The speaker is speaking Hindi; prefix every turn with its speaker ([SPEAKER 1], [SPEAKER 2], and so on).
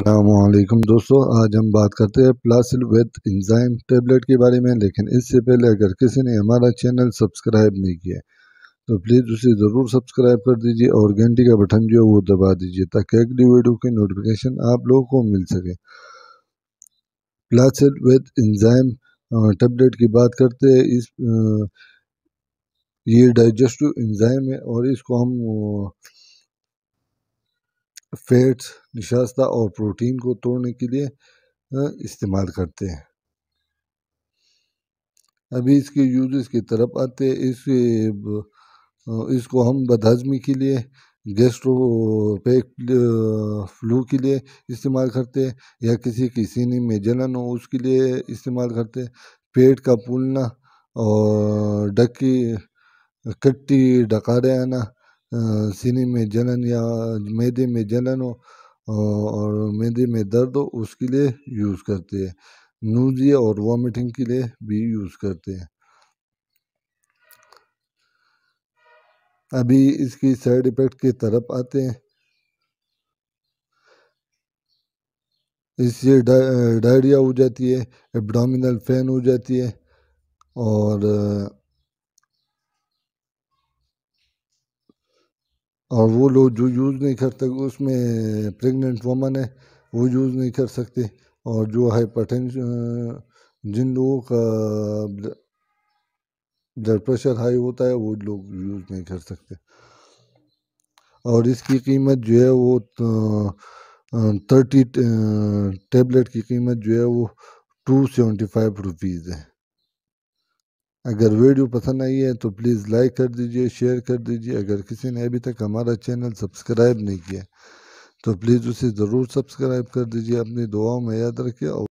[SPEAKER 1] अल्लाम दोस्तों आज हम बात करते हैं प्लासिल विद इंजाइम टेबलेट के बारे में लेकिन इससे पहले अगर किसी ने हमारा चैनल सब्सक्राइब नहीं किया तो प्लीज़ उसे ज़रूर सब्सक्राइब कर दीजिए और घंटी का बटन जो है वो दबा दीजिए ताकि अगली वीडियो की नोटिफिकेशन आप लोगों को मिल सके प्लासिल विद इंजाइम टेबलेट की बात करते हैं इस ये डाइजेस्टिव इंजाइम है और इसको हम फैट्स निशास्ता और प्रोटीन को तोड़ने के लिए इस्तेमाल करते हैं अभी इसके यूजेस की तरफ आते हैं इस इसको हम बदहजमी के लिए पैक फ्लू के लिए इस्तेमाल करते हैं या किसी की सीने में जलन हो उसके लिए इस्तेमाल करते हैं पेट का फूलना और डकी कट्टी डकारे आना सीने में जलन या मैदे में जलन हो और मैदे में दर्द हो उसके लिए यूज़ करते हैं नूजिया और वॉमिटिंग के लिए भी यूज़ करते हैं अभी इसकी साइड इफ़ेक्ट की तरफ आते हैं इससे डायरिया हो जाती है एब्डोमिनल फैन हो जाती है और और वो लोग जो यूज़ नहीं करते उसमें प्रेग्नेंट वमन है वो यूज़ नहीं कर सकते और जो हाइपरटेंशन जिन लोगों का ब्लड प्रेशर हाई होता है वो लोग यूज़ नहीं कर सकते और इसकी कीमत जो है वो थर्टी टेबलेट की कीमत जो है वो टू सेवेंटी फाइव रुपीज़ है अगर वीडियो पसंद आई है तो प्लीज़ लाइक कर दीजिए शेयर कर दीजिए अगर किसी ने अभी तक हमारा चैनल सब्सक्राइब नहीं किया तो प्लीज़ उसे ज़रूर सब्सक्राइब कर दीजिए अपनी दुआओं में याद रखिए